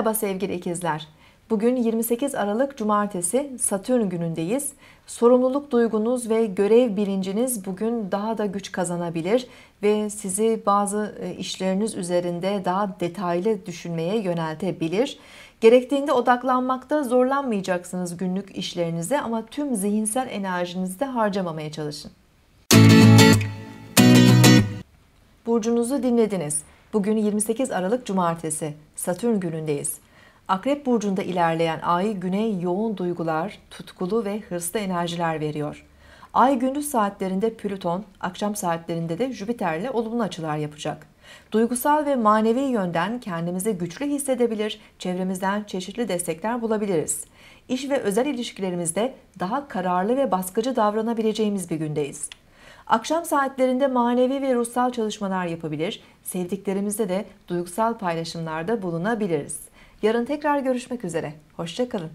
Merhaba sevgili ikizler. Bugün 28 Aralık Cumartesi Satürn günündeyiz. Sorumluluk duygunuz ve görev bilinciniz bugün daha da güç kazanabilir ve sizi bazı e, işleriniz üzerinde daha detaylı düşünmeye yöneltebilir. Gerektiğinde odaklanmakta zorlanmayacaksınız günlük işlerinize ama tüm zihinsel enerjinizi de harcamamaya çalışın. Burcunuzu dinlediniz. Bugün 28 Aralık Cumartesi, Satürn günündeyiz. Akrep burcunda ilerleyen ay güney yoğun duygular, tutkulu ve hırslı enerjiler veriyor. Ay gündüz saatlerinde Plüton, akşam saatlerinde de Jüpiter ile olumlu açılar yapacak. Duygusal ve manevi yönden kendimizi güçlü hissedebilir, çevremizden çeşitli destekler bulabiliriz. İş ve özel ilişkilerimizde daha kararlı ve baskıcı davranabileceğimiz bir gündeyiz. Akşam saatlerinde manevi ve ruhsal çalışmalar yapabilir, sevdiklerimizle de duygusal paylaşımlarda bulunabiliriz. Yarın tekrar görüşmek üzere. Hoşçakalın.